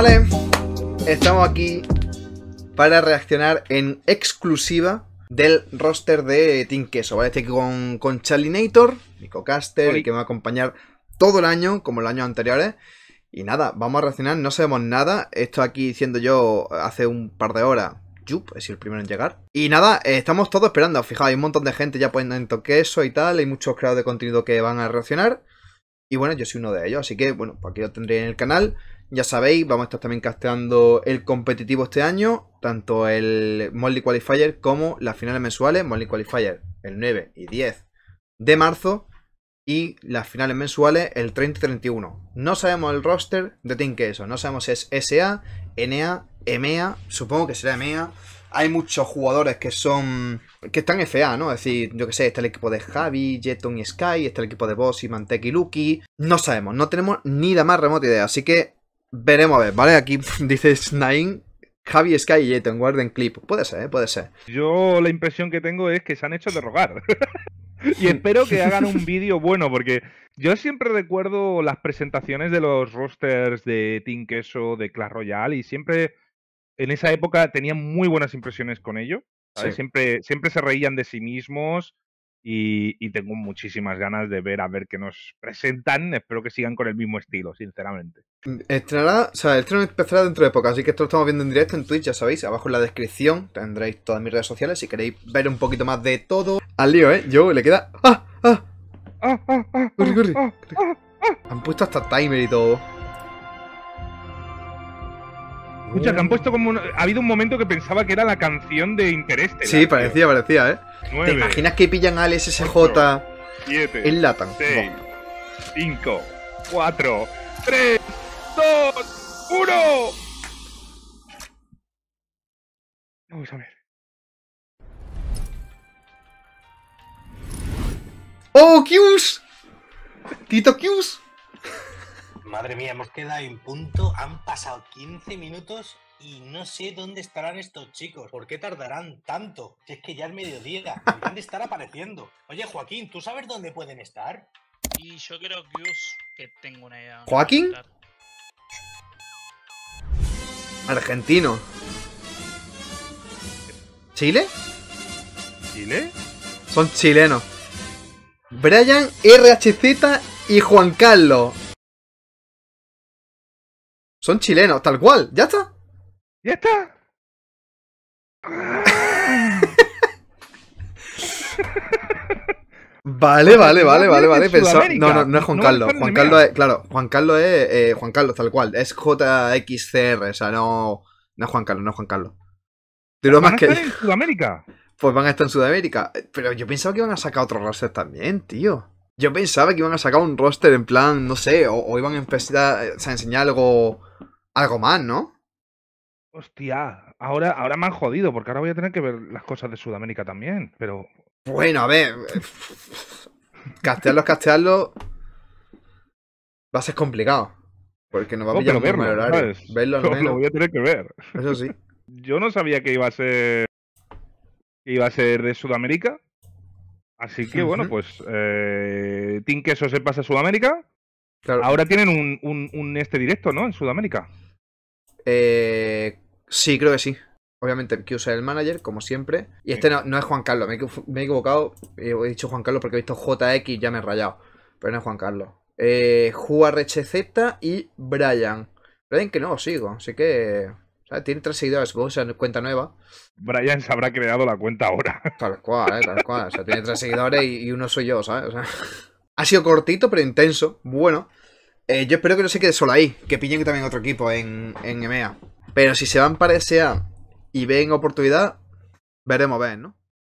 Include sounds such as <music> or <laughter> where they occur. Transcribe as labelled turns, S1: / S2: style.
S1: Vale, estamos aquí para reaccionar en exclusiva del roster de Team Queso, ¿vale? Estoy aquí con, con mi Nico Caster, que me va a acompañar todo el año, como los años anteriores. Y nada, vamos a reaccionar, no sabemos nada. Esto aquí diciendo yo hace un par de horas. Yup, he sido el primero en llegar. Y nada, eh, estamos todos esperando. Fijaos, hay un montón de gente ya poniendo queso y tal. Hay muchos creadores de contenido que van a reaccionar. Y bueno, yo soy uno de ellos. Así que bueno, pues aquí lo tendré en el canal. Ya sabéis, vamos a estar también casteando el competitivo este año, tanto el Molly Qualifier como las finales mensuales, Molly Qualifier el 9 y 10 de marzo y las finales mensuales el 30 y 31. No sabemos el roster de Team Queso, no sabemos si es SA, NA, EMEA, supongo que será EMEA. Hay muchos jugadores que son. que están FA, ¿no? Es decir, yo que sé, está el equipo de Javi, Jeton y Sky, está el equipo de Boss y Mantec y Lucky. No sabemos, no tenemos ni la más remota idea. Así que Veremos a ver, ¿vale? Aquí <laughs> dices, nine Javi Sky y
S2: Guarden Clip. Puede ser, ¿eh? puede ser. Yo la impresión que tengo es que se han hecho de rogar. <laughs> y espero que hagan un <laughs> vídeo bueno, porque yo siempre recuerdo las presentaciones de los rosters de Team Queso, de Clash Royale, y siempre en esa época tenían muy buenas impresiones con ello. Siempre, siempre se reían de sí mismos, y, tengo muchísimas ganas de ver a ver qué nos presentan. Espero que sigan con el mismo estilo, sinceramente.
S1: Mm, estrenará, o sea, el estreno empezará dentro de poco, así que esto lo estamos viendo en directo en Twitch, ya sabéis, abajo en la descripción tendréis todas mis redes sociales si queréis ver un poquito más de todo. Al lío, ¿eh? Yo le queda... ¡Ah! ¡Ah! ¡Ah! ¡Ah! ah, ah, ah Han puesto hasta timer y todo.
S2: Escucha, te han puesto como. Un... Ha habido un momento que pensaba que era la canción de Interés. Sí, parecía, parecía, ¿eh? ¿Te imaginas
S1: que pillan al SSJ 8, 7, en Latan?
S2: 5, 4, 3, 2, 1. Vamos a ver. ¡Oh, Qs! ¡Tito Qs! Madre mía, hemos quedado en punto. Han pasado 15 minutos y no sé dónde estarán estos chicos. ¿Por qué tardarán tanto? es que ya es mediodía. Han de estar apareciendo. Oye, Joaquín, ¿tú sabes dónde pueden estar? Y yo creo que, que tengo una idea. ¿Joaquín?
S1: Argentino. ¿Chile? ¿Chile? Son chilenos. Brian, RHZ y Juan Carlos. Son chilenos, tal cual. ¿Ya está? ¿Ya está? <laughs> Vale, vale, vale, vale, vale. No, no, no es Juan Carlos. Juan Carlos es, claro, Juan Carlos es eh, Juan Carlos, tal cual. Es JXCR, o sea, no. No es Juan Carlos, no es Juan Carlos. De ¿Van más en Sudamérica? Pues van a estar en Sudamérica. Pero yo pensaba que iban a sacar otro races también, tío. Yo pensaba que iban a sacar un roster en plan, no sé, o, iban a empezar
S2: a enseñar algo, algo más, ¿no? Hostia, ahora, ahora me han jodido, porque ahora voy a tener que ver las cosas de Sudamérica también, pero... Bueno, a ver... castearlos, castearlos... Va a ser complicado. Porque nos va a pillar verlo, horario. Verlo Lo voy a tener que ver. Eso sí. Yo no sabía que iba a ser... Que iba a ser de Sudamérica, Así que bueno, pues eh, Team Queso se pasa a Sudamérica. Ahora tienen un, este directo, ¿no? En Sudamérica. Eh, sí, creo que sí.
S1: Obviamente, que usa el manager, como siempre. Y este no, es Juan Carlos, me, he, equivocado. Eh, he dicho Juan Carlos porque he visto JX y ya me he rayado. Pero no es Juan Carlos. Eh, Z y Brian. Brian que no sigo, así que tiene tres seguidores, vos en cuenta nueva. Brian se habrá creado la cuenta ahora. <laughs> Tal cual, eh, tal cual. O sea, tiene tres seguidores y, uno soy yo, ¿sabes? <laughs> ha sido cortito, pero intenso. Bueno. Eh, yo espero que no se quede solo ahí. Que pillen también otro equipo en, en EMEA. Pero si se van para SA y ven oportunidad, veremos, ¿no?